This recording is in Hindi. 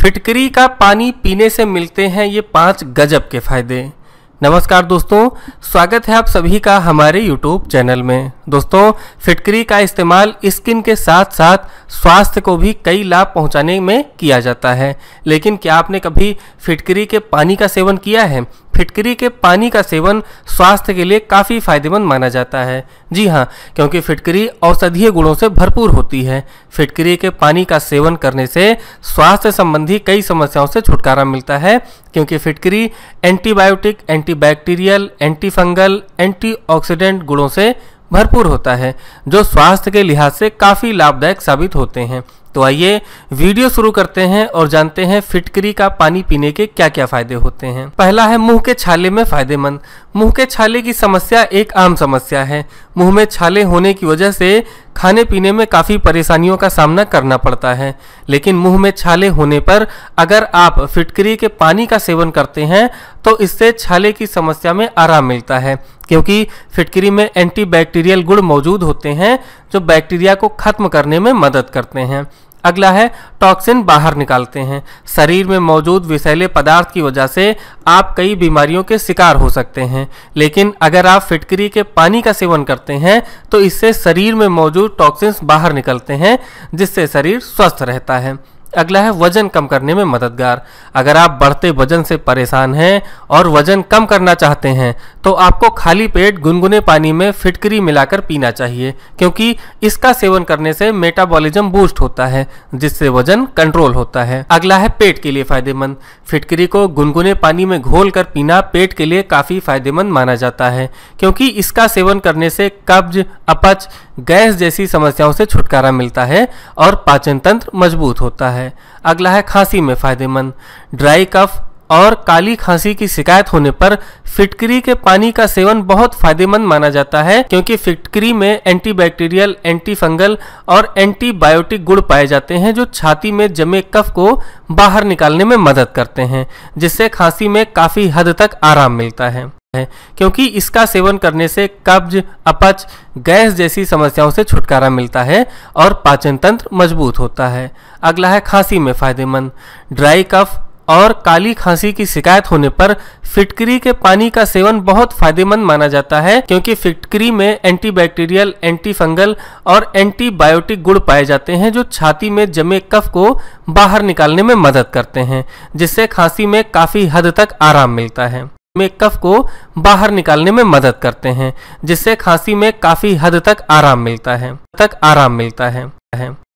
फिटकरी का पानी पीने से मिलते हैं ये पांच गजब के फायदे नमस्कार दोस्तों स्वागत है आप सभी का हमारे यूट्यूब चैनल में दोस्तों फिटकरी का इस्तेमाल स्किन के साथ साथ स्वास्थ्य को भी कई लाभ पहुंचाने में किया जाता है लेकिन क्या आपने कभी फिटकरी के पानी का सेवन किया है फिटकरी के पानी का सेवन स्वास्थ्य के लिए काफ़ी फायदेमंद माना जाता है जी हाँ क्योंकि फिटकरी औषधीय गुणों से भरपूर होती है फिटकरी के पानी का सेवन करने से स्वास्थ्य संबंधी कई समस्याओं से छुटकारा मिलता है क्योंकि फिटकरी एंटीबायोटिक एंटीबैक्टीरियल एंटीफंगल एंटीऑक्सीडेंट गुणों से भरपूर होता है जो स्वास्थ्य के लिहाज से काफ़ी लाभदायक साबित होते हैं तो आइए वीडियो शुरू करते हैं और जानते हैं फिटकरी का पानी पीने के क्या क्या फायदे होते हैं पहला है मुंह के छाले में फायदेमंद मुंह के छाले की समस्या एक आम समस्या है मुंह में छाले होने की वजह से खाने पीने में काफ़ी परेशानियों का सामना करना पड़ता है लेकिन मुंह में छाले होने पर अगर आप फिटकरी के पानी का सेवन करते हैं तो इससे छाले की समस्या में आराम मिलता है क्योंकि फिटकरी में एंटीबैक्टीरियल गुड़ मौजूद होते हैं जो बैक्टीरिया को खत्म करने में मदद करते हैं अगला है टॉक्सिन बाहर निकालते हैं शरीर में मौजूद विषैले पदार्थ की वजह से आप कई बीमारियों के शिकार हो सकते हैं लेकिन अगर आप फिटकरी के पानी का सेवन करते हैं तो इससे शरीर में मौजूद टॉक्सिन्स बाहर निकलते हैं जिससे शरीर स्वस्थ रहता है अगला है वजन कम करने में मददगार अगर आप बढ़ते वजन से परेशान हैं और वजन कम करना चाहते हैं तो आपको खाली पेट गुनगुने पानी में फिटकरी मिलाकर पीना चाहिए क्योंकि इसका सेवन करने से मेटाबॉलिज्म बूस्ट होता है जिससे वजन कंट्रोल होता है अगला है पेट के लिए फायदेमंद फिटकरी को गुनगुने पानी में घोल कर पीना पेट के लिए काफ़ी फायदेमंद माना जाता है क्योंकि इसका सेवन करने से कब्ज अपच गैस जैसी समस्याओं से छुटकारा मिलता है और पाचन तंत्र मजबूत होता है है अगला है खांसी में फ़ायदेमंद ड्राई कफ और काली खांसी की शिकायत होने पर फिटकरी के पानी का सेवन बहुत फायदेमंद माना जाता है क्योंकि फिटकरी में एंटीबैक्टीरियल, एंटीफंगल और एंटीबायोटिक गुण पाए जाते हैं जो छाती में जमे कफ को बाहर निकालने में मदद करते हैं जिससे खांसी में काफ़ी हद तक आराम मिलता है है क्योंकि इसका सेवन करने से कब्ज अपच गैस जैसी समस्याओं से छुटकारा मिलता है और पाचन तंत्र मजबूत होता है अगला है खांसी में फायदेमंद ड्राई कफ और काली खांसी की शिकायत होने पर फिटकरी के पानी का सेवन बहुत फायदेमंद माना जाता है क्योंकि फिटकरी में एंटीबैक्टीरियल एंटीफंगल और एंटीबायोटिक गुड़ पाए जाते हैं जो छाती में जमे कफ को बाहर निकालने में मदद करते हैं जिससे खांसी में काफ़ी हद तक आराम मिलता है में कफ को बाहर निकालने में मदद करते हैं जिससे खांसी में काफ़ी हद तक आराम मिलता है तक आराम मिलता है